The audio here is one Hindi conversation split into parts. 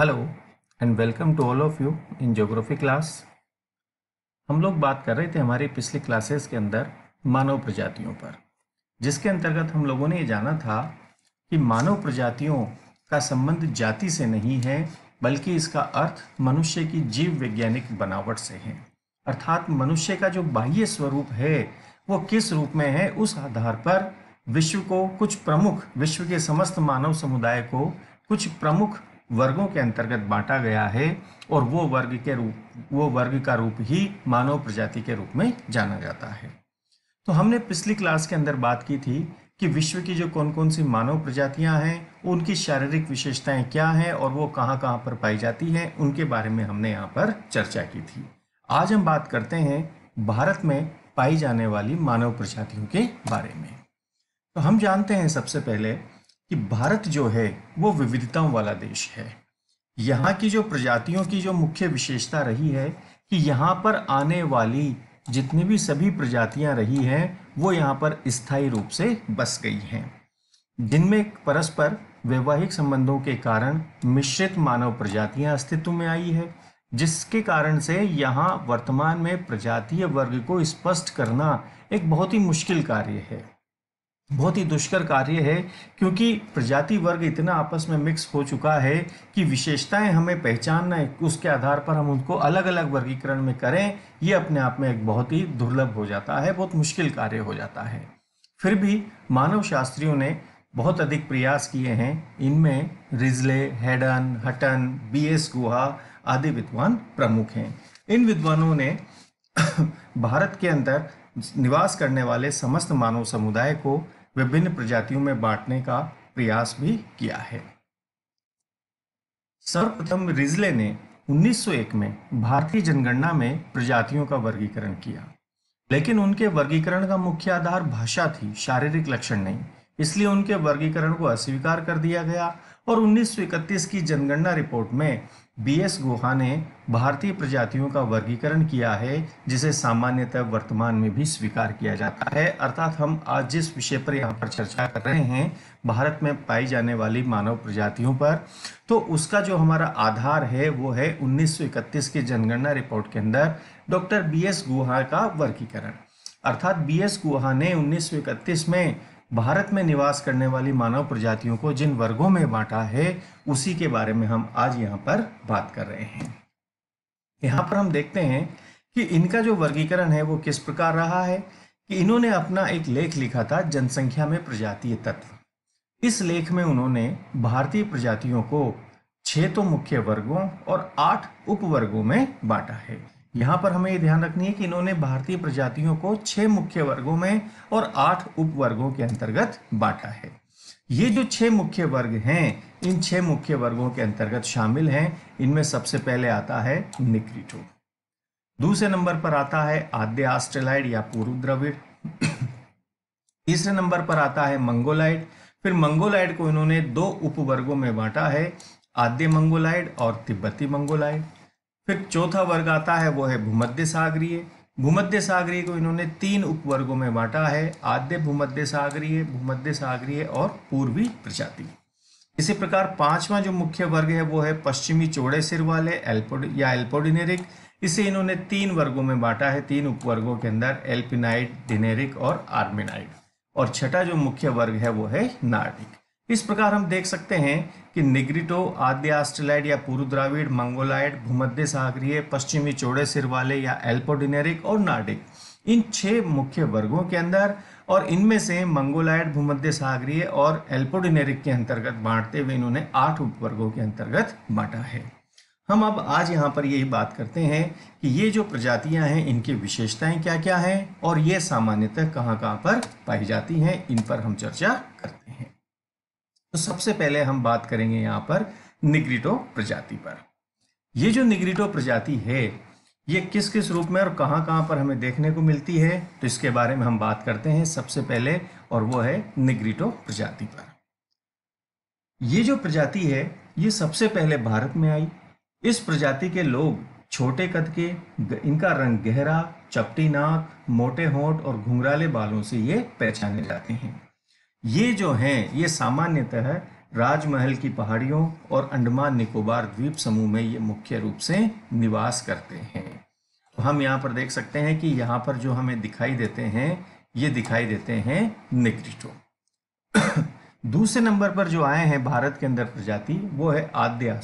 hello and welcome to all of you in geography class हम लोग बात कर रहे थे हमारी पिछली क्लासेस के अंदर मानव प्रजातियों पर जिसके अंतर्गत हम लोगों ने ये जाना था कि मानव प्रजातियों का संबंध जाति से नहीं है बल्कि इसका अर्थ मनुष्य की जीव वैज्ञानिक बनावट से है अर्थात मनुष्य का जो बाह्य स्वरूप है वो किस रूप में है उस आधार पर विश्व को कुछ प्रमुख विश्व के समस्त मानव समुदाय को कुछ प्रमुख वर्गों के अंतर्गत बांटा गया है और वो वर्ग के रूप वो वर्ग का रूप ही मानव प्रजाति के रूप में जाना जाता है तो हमने पिछली क्लास के अंदर बात की थी कि विश्व की जो कौन कौन सी मानव प्रजातियां हैं उनकी शारीरिक विशेषताएं क्या हैं और वो कहाँ कहाँ पर पाई जाती हैं उनके बारे में हमने यहाँ पर चर्चा की थी आज हम बात करते हैं भारत में पाई जाने वाली मानव प्रजातियों के बारे में तो हम जानते हैं सबसे पहले कि भारत जो है वो विविधताओं वाला देश है यहाँ की जो प्रजातियों की जो मुख्य विशेषता रही है कि यहाँ पर आने वाली जितनी भी सभी प्रजातियाँ रही हैं वो यहाँ पर स्थायी रूप से बस गई हैं जिनमें परस्पर वैवाहिक संबंधों के कारण मिश्रित मानव प्रजातियाँ अस्तित्व में आई है जिसके कारण से यहाँ वर्तमान में प्रजातीय वर्ग को स्पष्ट करना एक बहुत ही मुश्किल कार्य है बहुत ही दुष्कर कार्य है क्योंकि प्रजाति वर्ग इतना आपस में मिक्स हो चुका है कि विशेषताएं हमें पहचानना है उसके आधार पर हम उनको अलग अलग वर्गीकरण में करें ये अपने आप में एक बहुत ही दुर्लभ हो जाता है बहुत मुश्किल कार्य हो जाता है फिर भी मानव शास्त्रियों ने बहुत अधिक प्रयास किए हैं इनमें Risley Haddon Hutton B S Guha आदि विद्वान प्रमुख हैं इन विद्वानों ने भारत के अंदर निवास करने वाले समस्त मानव समुदाय को विभिन्न प्रजातियों में बांटने का प्रयास भी किया है सर्वप्रथम रिजले ने 1901 में भारतीय जनगणना में प्रजातियों का वर्गीकरण किया लेकिन उनके वर्गीकरण का मुख्य आधार भाषा थी शारीरिक लक्षण नहीं इसलिए उनके वर्गीकरण को अस्वीकार कर दिया गया और 1931 की जनगणना रिपोर्ट में बी एस गुहा ने भारतीय प्रजातियों का वर्गीकरण किया है जिसे सामान्यतः वर्तमान में भी स्वीकार किया जाता है अर्थात हम आज जिस विषय पर यहाँ पर चर्चा कर रहे हैं भारत में पाई जाने वाली मानव प्रजातियों पर तो उसका जो हमारा आधार है वो है 1931 की जनगणना रिपोर्ट के अंदर डॉक्टर बी एस गुहा का वर्गीकरण अर्थात बी एस गुहा ने उन्नीस में भारत में निवास करने वाली मानव प्रजातियों को जिन वर्गों में बांटा है उसी के बारे में हम आज यहाँ पर बात कर रहे हैं यहाँ पर हम देखते हैं कि इनका जो वर्गीकरण है वो किस प्रकार रहा है कि इन्होंने अपना एक लेख लिखा था जनसंख्या में प्रजातीय तत्व इस लेख में उन्होंने भारतीय प्रजातियों को छः तो मुख्य वर्गों और आठ उपवर्गों में बांटा है यहाँ पर हमें ये ध्यान रखनी है कि इन्होंने भारतीय प्रजातियों को छह मुख्य वर्गों में और आठ उपवर्गों के अंतर्गत बांटा है ये जो छह मुख्य वर्ग हैं इन छह मुख्य वर्गों के अंतर्गत शामिल हैं इनमें सबसे पहले आता है निक्रिटो दूसरे नंबर पर आता है आद्य आस्ट्रेलाइड या पूर्व द्रविड़ तीसरे नंबर पर आता है मंगोलाइड फिर मंगोलाइड को इन्होंने दो उपवर्गों में बांटा है आद्य मंगोलाइड और तिब्बती मंगोलाइड फिर चौथा वर्ग आता है वो है भूमध्य सागरीय भूमध्य सागरीय को इन्होंने तीन उपवर्गों में बांटा है आद्य भूमध्य सागरीय भूमध्य सागरीय और पूर्वी प्रजाति इसी प्रकार पांचवा जो मुख्य वर्ग है वो है पश्चिमी चौड़े सिर वाले एल्पोड या एल्पोडिनेरिक इसे इन्होंने तीन वर्गों में बांटा है तीन उपवर्गों के अंदर एल्पिनाइड डिनेरिक और आर्मिनाइड और छठा जो मुख्य वर्ग है वो है नार्डिक इस प्रकार हम देख सकते हैं कि निग्रिटो आद्य ऑस्ट्रेलाइड या पूर्व द्राविड़ मंगोलाइड भूमध्य सागरीय पश्चिमी चौड़े सिर वाले या एल्पोडिनेरिक और नार्डिक इन छह मुख्य वर्गों के अंदर और इनमें से मंगोलाइड भूमध्य सागरीय और एल्पोडिनेरिक के अंतर्गत बांटते हुए इन्होंने आठ उपवर्गों के अंतर्गत बांटा है हम अब आज यहाँ पर यही बात करते हैं कि ये जो प्रजातियाँ हैं इनकी विशेषताएं क्या क्या हैं और ये सामान्यतः कहाँ कहाँ पर पाई जाती हैं इन पर हम चर्चा करते हैं तो सबसे पहले हम बात करेंगे यहां पर निग्रिटो प्रजाति पर ये जो निग्रिटो प्रजाति है ये किस किस रूप में और कहां कहां पर हमें देखने को मिलती है तो इसके बारे में हम बात करते हैं सबसे पहले और वो है निग्रिटो प्रजाति पर ये जो प्रजाति है ये सबसे पहले भारत में आई इस प्रजाति के लोग छोटे कद के इनका रंग गहरा चपटी नाक मोटे होंठ और घुंघराले बालों से ये पहचाने जाते हैं ये जो हैं ये सामान्यतः राजमहल की पहाड़ियों और अंडमान निकोबार द्वीप समूह में ये मुख्य रूप से निवास करते हैं तो हम यहाँ पर देख सकते हैं कि यहाँ पर जो हमें दिखाई देते हैं ये दिखाई देते हैं निग्रिटो दूसरे नंबर पर जो आए हैं भारत के अंदर प्रजाति वो है आद्य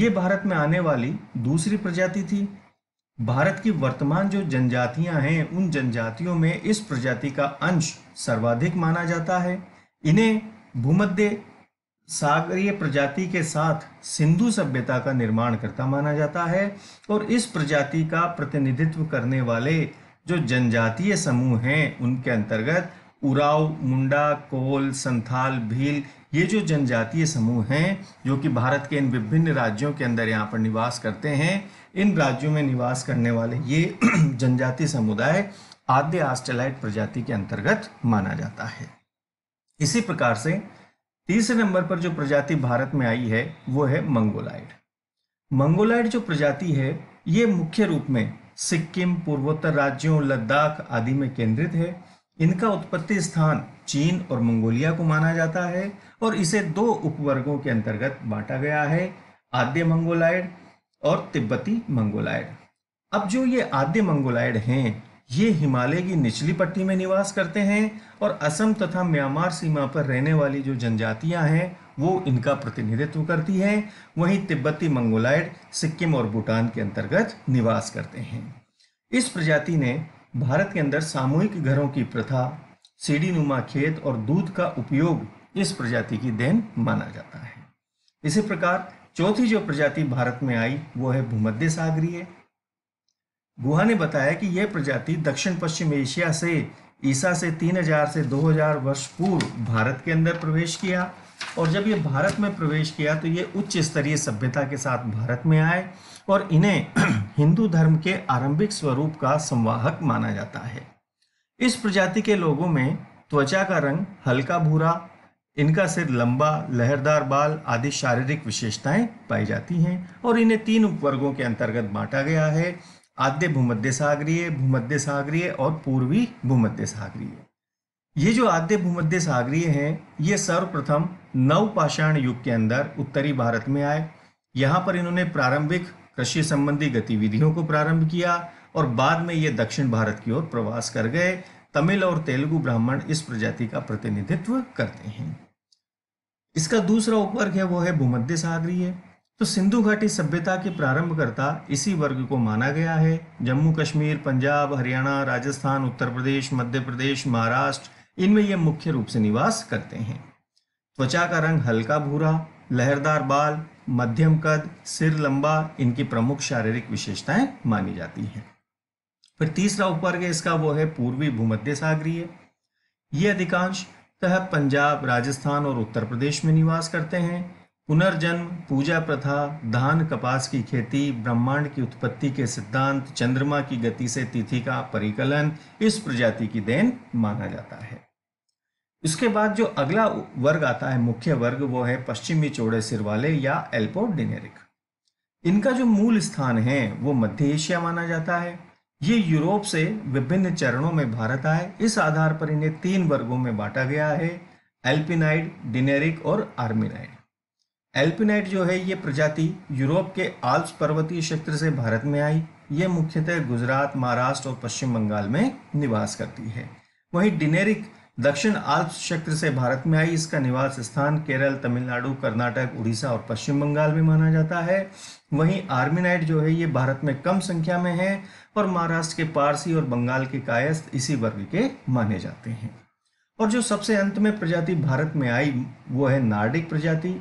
ये भारत में आने वाली दूसरी प्रजाति थी भारत की वर्तमान जो जनजातियां हैं उन जनजातियों में इस प्रजाति का अंश सर्वाधिक माना जाता है इन्हें भूमध्य सागरीय प्रजाति के साथ सिंधु सभ्यता का निर्माण करता माना जाता है और इस प्रजाति का प्रतिनिधित्व करने वाले जो जनजातीय समूह हैं उनके अंतर्गत उराव मुंडा कोल संथाल भील ये जो जनजातीय समूह हैं जो कि भारत के इन विभिन्न राज्यों के अंदर यहाँ पर निवास करते हैं इन राज्यों में निवास करने वाले ये जनजाति समुदाय आद्य आस्टेलाइट प्रजाति के अंतर्गत माना जाता है इसी प्रकार से तीसरे नंबर पर जो प्रजाति भारत में आई है वो है मंगोलाइड मंगोलाइड जो प्रजाति है ये मुख्य रूप में सिक्किम पूर्वोत्तर राज्यों लद्दाख आदि में केंद्रित है इनका उत्पत्ति स्थान चीन और मंगोलिया को माना जाता है और इसे दो उपवर्गों के अंतर्गत बांटा गया है आद्य मंगोलाइड और तिब्बती मंगोलाइड अब जो ये आद्य मंगोलाइड हैं ये हिमालय की निचली पट्टी में निवास करते हैं और असम तथा म्यांमार सीमा पर रहने वाली जो जनजातियां हैं वो इनका प्रतिनिधित्व करती हैं वहीं तिब्बती मंगोलाइड सिक्किम और भूटान के अंतर्गत निवास करते हैं इस प्रजाति ने भारत के अंदर सामूहिक घरों की प्रथा सीढ़ी नुमा खेत और दूध का उपयोग इस प्रजाति की देन माना जाता है इसी प्रकार चौथी जो प्रजाति भारत में आई वो है भूमध्य सागरीय गुहा ने बताया कि यह प्रजाति दक्षिण पश्चिम एशिया से ईसा से 3000 से 2000 वर्ष पूर्व भारत के अंदर प्रवेश किया और जब ये भारत में प्रवेश किया तो ये उच्च स्तरीय सभ्यता के साथ भारत में आए और इन्हें हिंदू धर्म के आरंभिक स्वरूप का संवाहक माना जाता है इस प्रजाति के लोगों में त्वचा का रंग हल्का भूरा इनका सिर लंबा लहरदार बाल आदि शारीरिक विशेषताएं पाई जाती हैं और इन्हें तीन उपवर्गों के अंतर्गत बांटा गया है आद्य भूमध्य सागरीय भूमध्य सागरीय और पूर्वी भूमध्य सागरीय ये जो आद्य भूमध्य सागरीय हैं ये सर्वप्रथम नवपाषाण युग के अंदर उत्तरी भारत में आए यहाँ पर इन्होंने प्रारंभिक कृषि संबंधी गतिविधियों को प्रारंभ किया और बाद में ये दक्षिण भारत की ओर प्रवास कर गए तमिल और तेलुगु ब्राह्मण इस प्रजाति का प्रतिनिधित्व करते हैं इसका दूसरा उपवर्ग है वो है भूमध्य सागरीय तो सिंधु घाटी सभ्यता के प्रारंभकर्ता इसी वर्ग को माना गया है जम्मू कश्मीर पंजाब हरियाणा राजस्थान उत्तर प्रदेश मध्य प्रदेश महाराष्ट्र इनमें ये मुख्य रूप से निवास करते हैं त्वचा का रंग हल्का भूरा लहरदार बाल मध्यम कद सिर लंबा इनकी प्रमुख शारीरिक विशेषताएं मानी जाती हैं फिर तीसरा उपवर्ग इसका वो है पूर्वी भूमध्य सागरीय ये अधिकांश तथा पंजाब राजस्थान और उत्तर प्रदेश में निवास करते हैं पुनर्जन्म पूजा प्रथा धान कपास की खेती ब्रह्मांड की उत्पत्ति के सिद्धांत चंद्रमा की गति से तिथि का परिकलन इस प्रजाति की देन माना जाता है इसके बाद जो अगला वर्ग आता है मुख्य वर्ग वो है पश्चिमी चौड़े सिर वाले या एल्पोडिनेरिक इनका जो मूल स्थान है वो मध्य एशिया माना जाता है ये यूरोप से विभिन्न चरणों में भारत आए इस आधार पर इन्हें तीन वर्गों में बांटा गया है एल्पिनाइड डिनेरिक और आर्मिनाइड एल्पिनाइड जो है ये प्रजाति यूरोप के आल्प पर्वतीय क्षेत्र से भारत में आई ये मुख्यतः गुजरात महाराष्ट्र और पश्चिम बंगाल में निवास करती है वहीं डिनेरिक दक्षिण आल्प क्षेत्र से भारत में आई इसका निवास स्थान केरल तमिलनाडु कर्नाटक उड़ीसा और पश्चिम बंगाल में माना जाता है वहीं आर्मिनाइट जो है ये भारत में कम संख्या में है और महाराष्ट्र के पारसी और बंगाल के कायस्थ इसी वर्ग के माने जाते हैं और जो सबसे अंत में प्रजाति भारत में आई वो है नार्डिक प्रजाति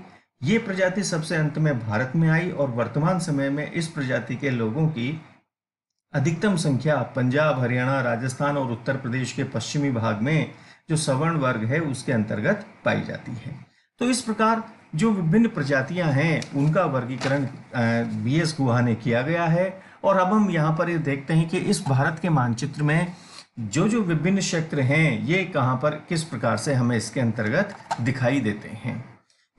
ये प्रजाति सबसे अंत में भारत में आई और वर्तमान समय में इस प्रजाति के लोगों की अधिकतम संख्या पंजाब हरियाणा राजस्थान और उत्तर प्रदेश के पश्चिमी भाग में जो सवर्ण वर्ग है उसके अंतर्गत पाई जाती है तो इस प्रकार जो विभिन्न प्रजातियां हैं उनका वर्गीकरण बी एस गुहा ने किया गया है और अब हम यहाँ पर ये देखते हैं कि इस भारत के मानचित्र में जो जो विभिन्न क्षेत्र हैं ये कहाँ पर किस प्रकार से हमें इसके अंतर्गत दिखाई देते हैं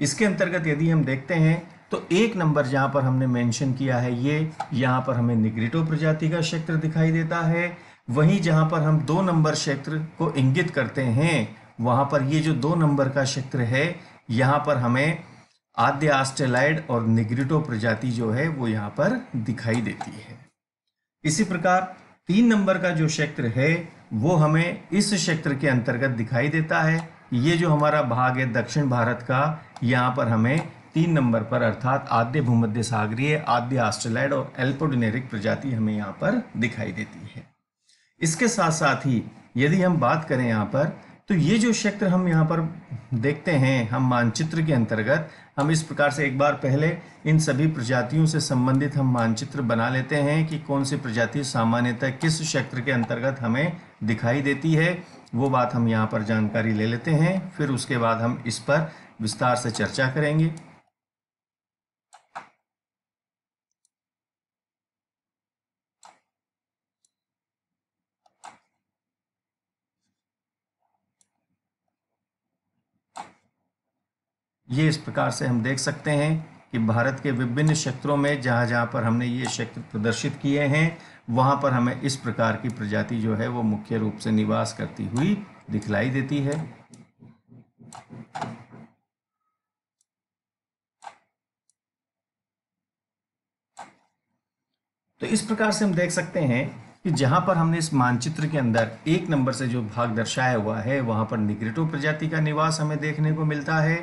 इसके अंतर्गत यदि हम देखते हैं तो एक नंबर जहाँ पर हमने मेंशन किया है ये यहाँ पर हमें निग्रिटो प्रजाति का क्षेत्र दिखाई देता है वहीं जहाँ पर हम दो नंबर क्षेत्र को इंगित करते हैं वहाँ पर ये जो दो नंबर का क्षेत्र है यहाँ पर हमें आद्य आस्टेलाइड और निग्रिटो प्रजाति जो है वो यहाँ पर दिखाई देती है इसी प्रकार तीन नंबर का जो क्षेत्र है वो हमें इस क्षेत्र के अंतर्गत दिखाई देता है ये जो हमारा भाग है दक्षिण भारत का यहाँ पर हमें तीन नंबर पर अर्थात आद्य भूमध्य सागरीय आद्य आस्ट्रेलाइड और एल्पोडिनेरिक प्रजाति हमें यहाँ पर दिखाई देती है इसके साथ साथ ही यदि हम बात करें यहाँ पर तो ये जो क्षेत्र हम यहाँ पर देखते हैं हम मानचित्र के अंतर्गत हम इस प्रकार से एक बार पहले इन सभी प्रजातियों से संबंधित हम मानचित्र बना लेते हैं कि कौन सी प्रजाति सामान्यतः किस क्षेत्र के अंतर्गत हमें दिखाई देती है वो बात हम यहाँ पर जानकारी ले लेते हैं फिर उसके बाद हम इस पर विस्तार से चर्चा करेंगे ये इस प्रकार से हम देख सकते हैं कि भारत के विभिन्न क्षेत्रों में जहाँ जहाँ पर हमने ये क्षेत्र प्रदर्शित किए हैं वहाँ पर हमें इस प्रकार की प्रजाति जो है वो मुख्य रूप से निवास करती हुई दिखलाई देती है तो इस प्रकार से हम देख सकते हैं कि जहाँ पर हमने इस मानचित्र के अंदर एक नंबर से जो भाग दर्शाया हुआ है वहाँ पर निग्रेटो प्रजाति का निवास हमें देखने को मिलता है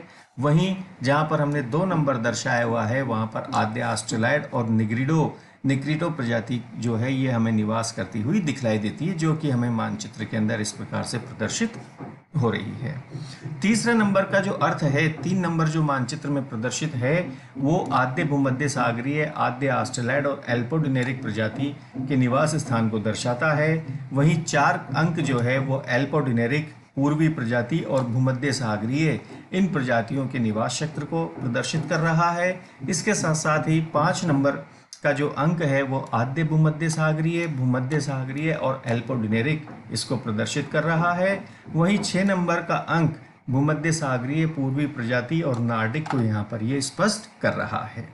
वहीं जहाँ पर हमने दो नंबर दर्शाया हुआ है वहाँ पर आद्य आस्ट्रेलाइड और निग्रिडो निक्रिटो प्रजाति जो है ये हमें निवास करती हुई दिखलाई देती है जो कि हमें मानचित्र के अंदर इस प्रकार से प्रदर्शित हो रही है तीसरे नंबर का जो अर्थ है तीन नंबर जो मानचित्र में प्रदर्शित है वो आद्य भूमध्य सागरीय आद्य आस्ट्रेलाइड और एल्पोडिनेरिक प्रजाति के निवास स्थान को दर्शाता है वहीं चार अंक जो है वो एल्पोडिनेरिक पूर्वी प्रजाति और भूमध्य सागरीय इन प्रजातियों के निवास क्षेत्र को प्रदर्शित कर रहा है इसके साथ साथ ही पाँच नंबर इसका जो अंक है वो आद्य भूमध्य सागरीय भूमध्य सागरीय और एल्पोडिनेरिक इसको प्रदर्शित कर रहा है वहीं छः नंबर का अंक भूमध्य सागरीय पूर्वी प्रजाति और नार्डिक को यहाँ पर ये स्पष्ट कर रहा है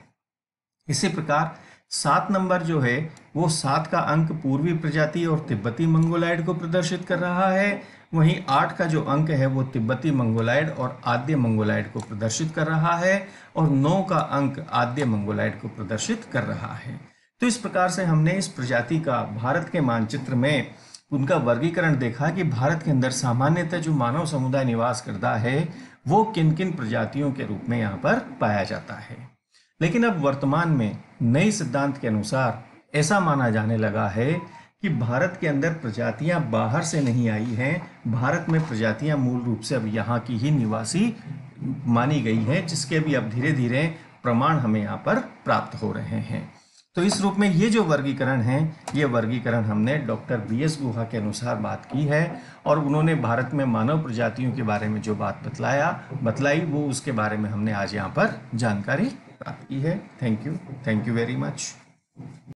इसी प्रकार सात नंबर जो है वो सात का अंक पूर्वी प्रजाति और तिब्बती मंगोलाइड को प्रदर्शित कर रहा है वहीं आठ का जो अंक है वो तिब्बती मंगोलाइड और आद्य मंगोलाइड को प्रदर्शित कर रहा है और नौ का अंक आद्य मंगोलाइड को प्रदर्शित कर रहा है तो इस प्रकार से हमने इस प्रजाति का भारत के मानचित्र में उनका वर्गीकरण देखा कि भारत के अंदर सामान्यतः जो मानव समुदाय निवास करता है वो किन किन प्रजातियों के रूप में यहाँ पर पाया जाता है लेकिन अब वर्तमान में नए सिद्धांत के अनुसार ऐसा माना जाने लगा है कि भारत के अंदर प्रजातियां बाहर से नहीं आई हैं भारत में प्रजातियां मूल रूप से अब यहाँ की ही निवासी मानी गई हैं जिसके भी अब धीरे धीरे प्रमाण हमें यहाँ पर प्राप्त हो रहे हैं तो इस रूप में ये जो वर्गीकरण है ये वर्गीकरण हमने डॉक्टर बी एस गुहा के अनुसार बात की है और उन्होंने भारत में मानव प्रजातियों के बारे में जो बात बतलाया बतलाई वो उसके बारे में हमने आज यहाँ पर जानकारी प्राप्त की है thank you thank you very much